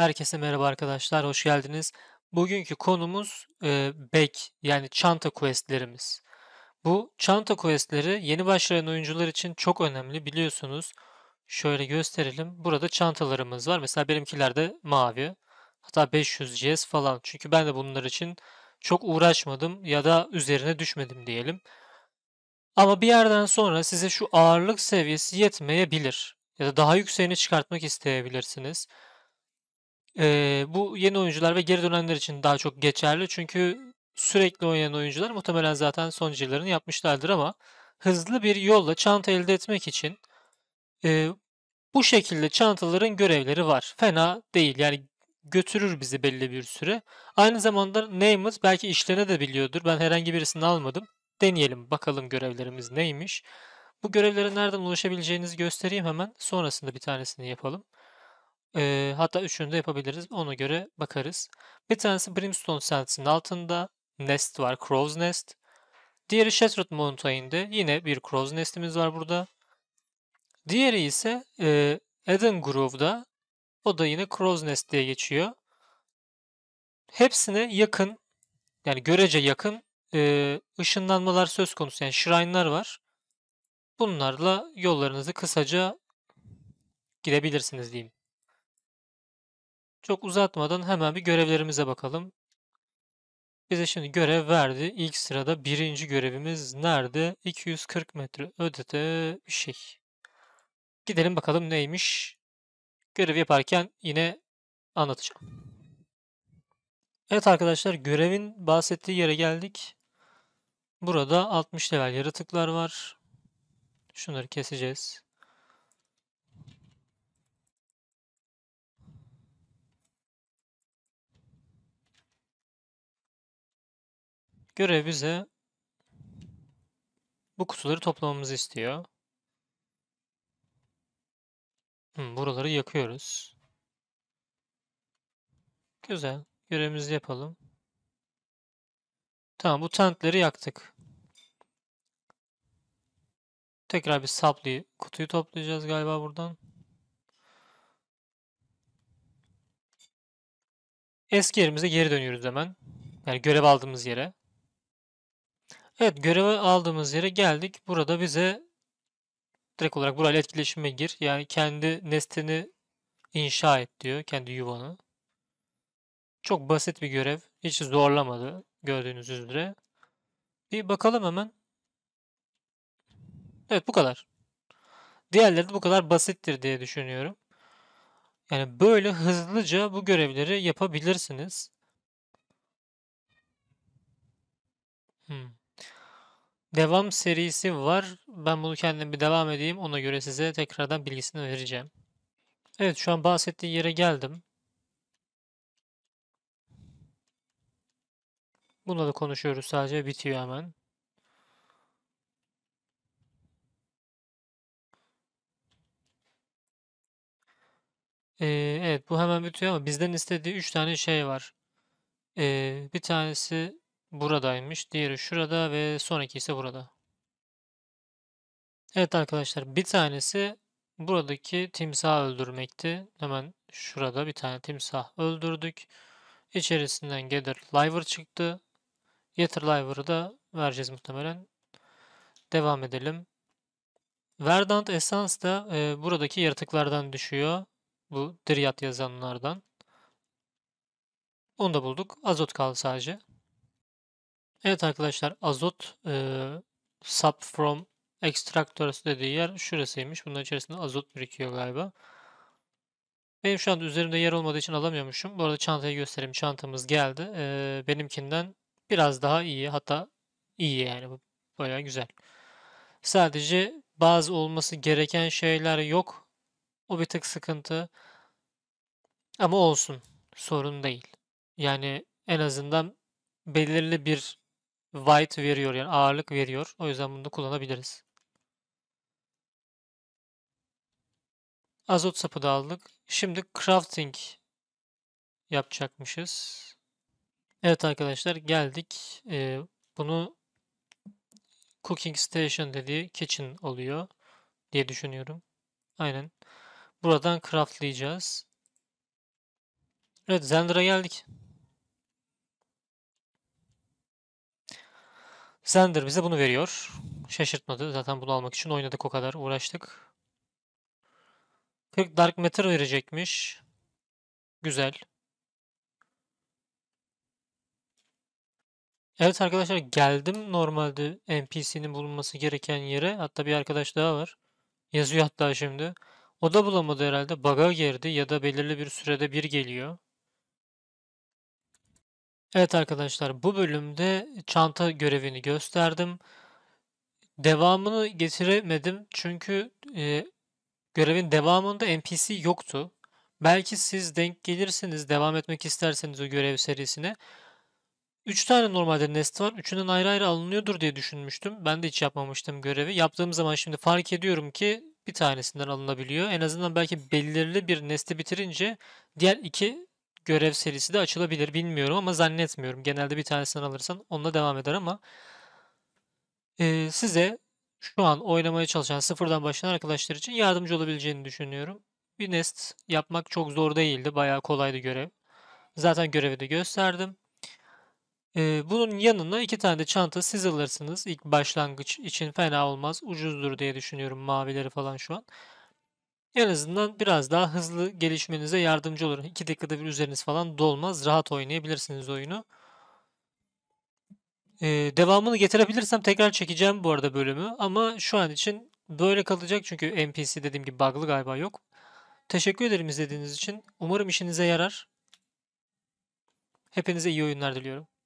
Herkese merhaba arkadaşlar, hoş geldiniz. Bugünkü konumuz e, back yani çanta questlerimiz. Bu çanta questleri yeni başlayan oyuncular için çok önemli biliyorsunuz. Şöyle gösterelim. Burada çantalarımız var. Mesela benimkilerde mavi. Hatta 500CS falan. Çünkü ben de bunlar için çok uğraşmadım ya da üzerine düşmedim diyelim. Ama bir yerden sonra size şu ağırlık seviyesi yetmeyebilir. Ya da daha yükseğini çıkartmak isteyebilirsiniz. Ee, bu yeni oyuncular ve geri dönenler için daha çok geçerli. Çünkü sürekli oynayan oyuncular muhtemelen zaten son yıllarını yapmışlardır ama hızlı bir yolla çanta elde etmek için e, bu şekilde çantaların görevleri var. Fena değil yani götürür bizi belli bir süre. Aynı zamanda Named belki işlerine de biliyordur. Ben herhangi birisini almadım. Deneyelim bakalım görevlerimiz neymiş. Bu görevlere nereden ulaşabileceğinizi göstereyim hemen. Sonrasında bir tanesini yapalım. Ee, hatta üçünü de yapabiliriz. Ona göre bakarız. Bir tanesi Brimstone Sentinel'in altında. Nest var. Crow's Nest. Diğeri Shattered Mountain'de. Yine bir Crow's Nest'imiz var burada. Diğeri ise e, Eden Grove'da. O da yine Crow's Nest diye geçiyor. Hepsine yakın yani görece yakın e, ışınlanmalar söz konusu. Yani shrine'lar var. Bunlarla yollarınızı kısaca gidebilirsiniz diyeyim. Çok uzatmadan hemen bir görevlerimize bakalım. Bize şimdi görev verdi. İlk sırada birinci görevimiz nerede? 240 metre ödede bir şey. Gidelim bakalım neymiş. Görev yaparken yine anlatacağım. Evet arkadaşlar görevin bahsettiği yere geldik. Burada 60 level yaratıklar var. Şunları keseceğiz. Görev bize bu kutuları toplamamızı istiyor. Hı, buraları yakıyoruz. Güzel. Görevimizi yapalım. Tamam bu tentleri yaktık. Tekrar bir saplı kutuyu toplayacağız galiba buradan. Eski yerimize geri dönüyoruz hemen. Yani görev aldığımız yere. Evet görevi aldığımız yere geldik. Burada bize direkt olarak burayla etkileşime gir. Yani kendi nesneni inşa et diyor. Kendi yuvanı. Çok basit bir görev. Hiç zorlamadı gördüğünüz üzere. Bir bakalım hemen. Evet bu kadar. Diğerleri de bu kadar basittir diye düşünüyorum. Yani böyle hızlıca bu görevleri yapabilirsiniz. Hmm. Devam serisi var. Ben bunu kendim bir devam edeyim. Ona göre size tekrardan bilgisini vereceğim. Evet şu an bahsettiği yere geldim. Bununla da konuşuyoruz sadece. Bitiyor hemen. Ee, evet bu hemen bitiyor ama bizden istediği 3 tane şey var. Ee, bir tanesi buradaymış. Diğeri şurada ve sonraki ise burada. Evet arkadaşlar bir tanesi buradaki timsah öldürmekti. Hemen şurada bir tane timsah öldürdük. İçerisinden Gather Liver çıktı. Gather Liver'ı da vereceğiz muhtemelen. Devam edelim. Verdant Essence da e, buradaki yaratıklardan düşüyor. Bu Driyat yazanlardan. Onu da bulduk. Azot kaldı sadece. Evet arkadaşlar azot e, sub from extractors dediği yer şurasıymış. Bunun içerisinde azot birikiyor galiba. Benim şu anda üzerimde yer olmadığı için alamıyormuşum. Bu arada çantayı göstereyim. Çantamız geldi. E, benimkinden biraz daha iyi. Hatta iyi yani. Baya güzel. Sadece bazı olması gereken şeyler yok. O bir tık sıkıntı. Ama olsun. Sorun değil. Yani en azından belirli bir weight veriyor yani ağırlık veriyor. O yüzden bunu da kullanabiliriz. Azot sapı da aldık. Şimdi crafting yapacakmışız. Evet arkadaşlar geldik. Ee, bunu cooking station dediği kitchen oluyor diye düşünüyorum. Aynen. Buradan craftlayacağız. Evet Zender'a geldik. Xander bize bunu veriyor. Şaşırtmadı. Zaten bunu almak için oynadık o kadar. Uğraştık. 40 Dark Matter verecekmiş. Güzel. Evet arkadaşlar geldim normalde NPC'nin bulunması gereken yere. Hatta bir arkadaş daha var. Yazıyor hatta şimdi. O da bulamadı herhalde. Bug'a girdi ya da belirli bir sürede bir geliyor. Evet arkadaşlar bu bölümde çanta görevini gösterdim. Devamını getiremedim çünkü e, görevin devamında NPC yoktu. Belki siz denk gelirsiniz devam etmek isterseniz o görev serisine. 3 tane normalde nest var. Üçünden ayrı ayrı alınıyordur diye düşünmüştüm. Ben de hiç yapmamıştım görevi. Yaptığım zaman şimdi fark ediyorum ki bir tanesinden alınabiliyor. En azından belki belirli bir nesti bitirince diğer iki görev serisi de açılabilir bilmiyorum ama zannetmiyorum. Genelde bir tanesini alırsan onunla devam eder ama e, size şu an oynamaya çalışan sıfırdan başlayan arkadaşlar için yardımcı olabileceğini düşünüyorum. Bir nest yapmak çok zor değildi. Bayağı kolaydı görev. Zaten görevi de gösterdim. Ee, bunun yanına iki tane de çanta siz alırsınız. İlk başlangıç için fena olmaz. Ucuzdur diye düşünüyorum mavileri falan şu an. En azından biraz daha hızlı gelişmenize yardımcı olur. 2 dakikada bir üzeriniz falan dolmaz. Rahat oynayabilirsiniz oyunu. Ee, devamını getirebilirsem tekrar çekeceğim bu arada bölümü. Ama şu an için böyle kalacak. Çünkü NPC dediğim gibi bug'lı galiba yok. Teşekkür ederim izlediğiniz için. Umarım işinize yarar. Hepinize iyi oyunlar diliyorum.